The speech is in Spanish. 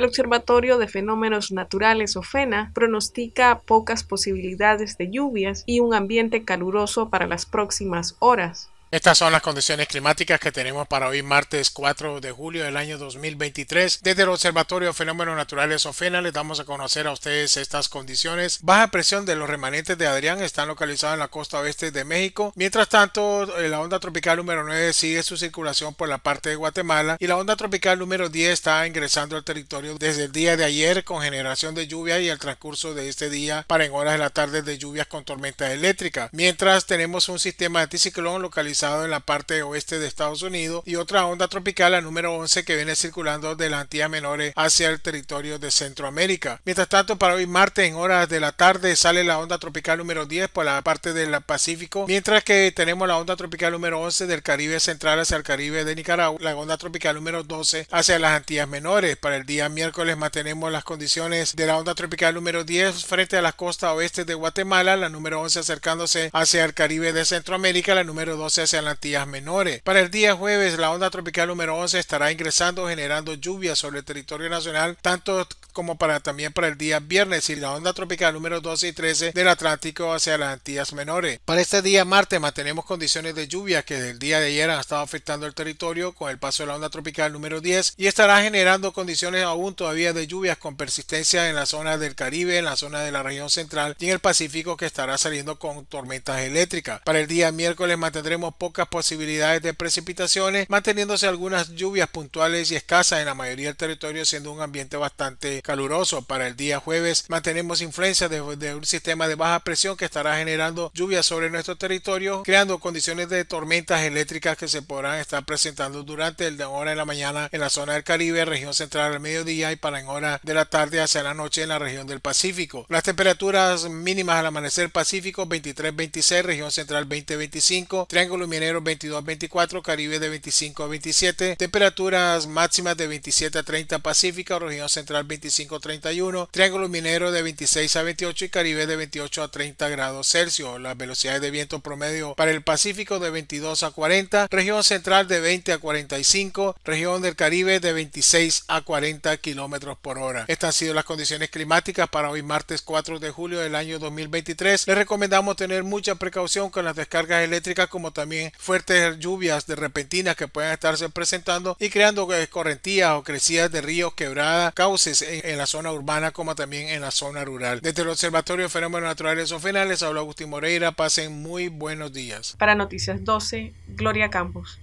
El Observatorio de Fenómenos Naturales, OFENA, pronostica pocas posibilidades de lluvias y un ambiente caluroso para las próximas horas. Estas son las condiciones climáticas que tenemos para hoy martes 4 de julio del año 2023. Desde el Observatorio de Fenómenos Naturales OFENA les damos a conocer a ustedes estas condiciones. Baja presión de los remanentes de Adrián están localizados en la costa oeste de México. Mientras tanto, eh, la onda tropical número 9 sigue su circulación por la parte de Guatemala y la onda tropical número 10 está ingresando al territorio desde el día de ayer con generación de lluvia y el transcurso de este día para en horas de la tarde de lluvias con tormenta eléctrica. Mientras tenemos un sistema de anticiclón localizado en la parte oeste de Estados Unidos y otra onda tropical, la número 11, que viene circulando de las Antillas Menores hacia el territorio de Centroamérica. Mientras tanto, para hoy martes en horas de la tarde sale la onda tropical número 10 por la parte del Pacífico, mientras que tenemos la onda tropical número 11 del Caribe Central hacia el Caribe de Nicaragua, la onda tropical número 12 hacia las Antillas Menores. Para el día miércoles mantenemos las condiciones de la onda tropical número 10 frente a la costa oeste de Guatemala, la número 11 acercándose hacia el Caribe de Centroamérica, la número 12 hacia hacia las las menores. Para el día jueves, la onda tropical número 11 estará ingresando generando lluvias sobre el territorio nacional, tanto como para también para el día viernes y la onda tropical número 12 y 13 del Atlántico hacia las Antillas Menores. Para este día martes mantenemos condiciones de lluvia que desde el día de ayer han estado afectando el territorio con el paso de la onda tropical número 10 y estará generando condiciones aún todavía de lluvias con persistencia en la zona del Caribe, en la zona de la región central y en el Pacífico que estará saliendo con tormentas eléctricas. Para el día miércoles mantendremos pocas posibilidades de precipitaciones, manteniéndose algunas lluvias puntuales y escasas en la mayoría del territorio, siendo un ambiente bastante caluroso. Para el día jueves mantenemos influencia de, un sistema de baja presión que estará generando lluvias sobre nuestro territorio, creando condiciones de tormentas eléctricas que se podrán estar presentando durante el de hora de la mañana en la zona del Caribe, región central al mediodía y para en hora de la tarde hacia la noche en la región del Pacífico. Las temperaturas mínimas al amanecer Pacífico 23-26, región central 20-25, triángulo mineros 22 a 24, Caribe de 25 a 27, temperaturas máximas de 27 a 30 Pacífica, región central 25 a 31, Triángulo minero de 26 a 28 y Caribe de 28 a 30 grados Celsius, las velocidades de viento promedio para el Pacífico de 22 a 40, región central de 20 a 45, región del Caribe de 26 a 40 kilómetros por hora. Estas han sido las condiciones climáticas para hoy martes 4 de julio del año 2023. Les recomendamos tener mucha precaución con las descargas eléctricas como también fuertes lluvias de repentinas que puedan estarse presentando y creando eh, correntías o crecidas de ríos, quebradas, cauces en, la zona urbana como también en la zona rural. Desde el Observatorio de Fenómenos Naturales o habla Agustín Moreira. Pasen muy buenos días. Para Noticias 12, Gloria Campos.